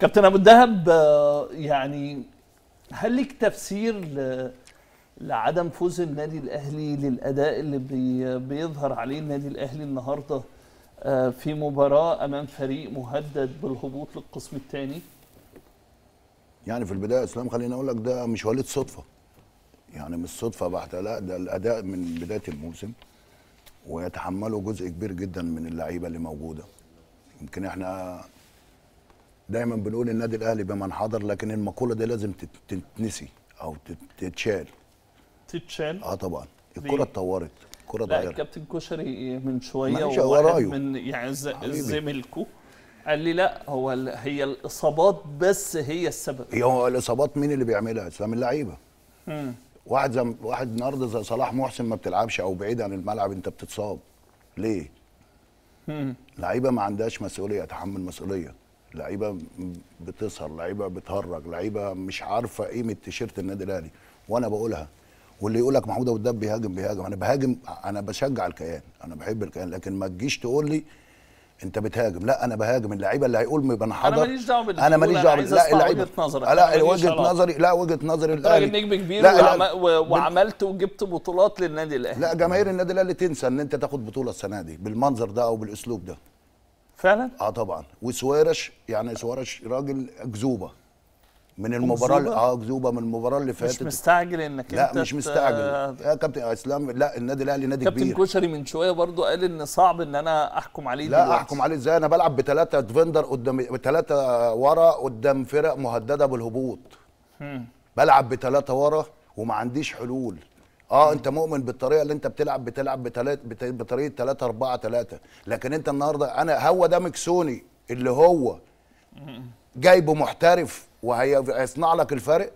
كابتن ابو الدهب آه، يعني هل لك تفسير ل... لعدم فوز النادي الاهلي للاداء اللي بي... بيظهر عليه النادي الاهلي النهارده آه، في مباراه امام فريق مهدد بالهبوط للقسم الثاني؟ يعني في البدايه اسلام خليني اقول لك ده مش وليد صدفه يعني مش صدفه بحته لا ده الاداء من بدايه الموسم ويتحمله جزء كبير جدا من اللعيبه اللي موجوده يمكن احنا دايما بنقول النادي الاهلي بمن حضر لكن المقوله دي لازم تتنسي او تتشال تتشال اه طبعا الكره اتطورت الكره اتغيرت لا الكابتن كشري من شويه وواحد أيوه. من يعني زميلكو قال لي لا هو هي الاصابات بس هي السبب هي هو الاصابات مين اللي بيعملها؟ اسلام اللعيبه واحد زم... واحد النهارده زي صلاح محسن ما بتلعبش او بعيد عن الملعب انت بتتصاب ليه؟ لعيبه ما عندهاش مسؤوليه تحمل مسؤوليه لعيبه بتسهر لعيبه بتهرج لعيبه مش عارفه قيمه تيشيرت النادي الاهلي وانا بقولها واللي يقول لك محمود ابو بيهاجم بيهاجم انا بهاجم انا بشجع الكيان انا بحب الكيان لكن ما تجيش تقول لي انت بتهاجم لا انا بهاجم اللعيبه اللي هيقول ما بنحضر انا ماليش دعوه باللعيبه انا ماليش دعوه لا اللعيبه وجهه نظرك لا وجهه نظري لا وجهه نظري انت راجل نجم كبير وعملت وجبت بطولات للنادي الاهلي لا جماهير النادي الاهلي تنسى ان انت تاخد بطوله السنه دي بالمنظر ده او بالاسلوب ده فعلا اه طبعا وسوارش يعني سوارش راجل اكذوبه من المباراه اه اكذوبه من المباراه اللي فاتت مش مستعجل انك لا مش مستعجل يا كابتن آه، اسلام لا النادي الاهلي نادي كبير كابتن كشري من شويه برضو قال ان صعب ان انا احكم عليه لا دلوقتي. احكم عليه ازاي انا بلعب بثلاثه ديفندر قدام بثلاثه ورا قدام فرق مهدده بالهبوط بلعب بثلاثه ورا وما عنديش حلول اه انت مؤمن بالطريقه اللي انت بتلعب بتلعب بتلات بطريقه 3 4 3 لكن انت النهارده انا هو ده مكسوني اللي هو جايبه محترف وهيصنع لك الفرق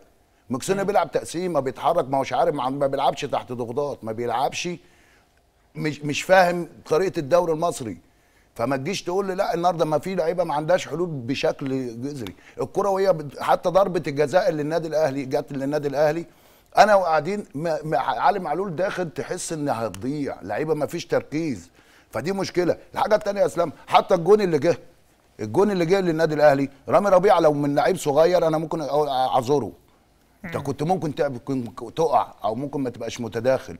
مكسوني بيلعب تقسيم ما بيتحرك ما هوش عارف ما بيلعبش تحت ضغوطات ما بيلعبش مش مش فاهم طريقه الدوري المصري فما تجيش تقول لي لا النهارده ما في لعيبه ما عندهاش حلول بشكل جذري الكره وهي حتى ضربه الجزاء اللي النادي الاهلي جت للنادي الاهلي انا وقاعدين علي معلول داخل تحس ان هتضيع لعيبه ما فيش تركيز فدي مشكله الحاجه الثانيه يا اسلام حتى الجون اللي جه الجون اللي جه للنادي الاهلي رامي ربيعه لو من لعيب صغير انا ممكن اعذره انت كنت ممكن تقع او ممكن ما تبقاش متداخل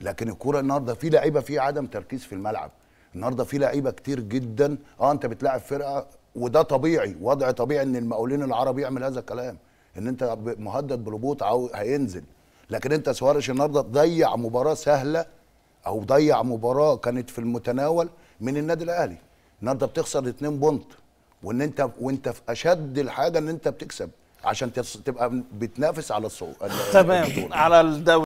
لكن الكوره النهارده في لعيبه في عدم تركيز في الملعب النهارده في لعيبه كتير جدا اه انت بتلاعب فرقه وده طبيعي وضع طبيعي ان المقاولين العرب يعمل هذا الكلام ان انت مهدد بالهبوط او هينزل لكن انت سوارش النهارده ضيع مباراه سهله او ضيع مباراه كانت في المتناول من النادي الاهلي النهارده بتخسر اتنين بونت وان انت وانت في اشد الحاجه ان انت بتكسب عشان تبقى بتنافس على الصعود تمام على الدوري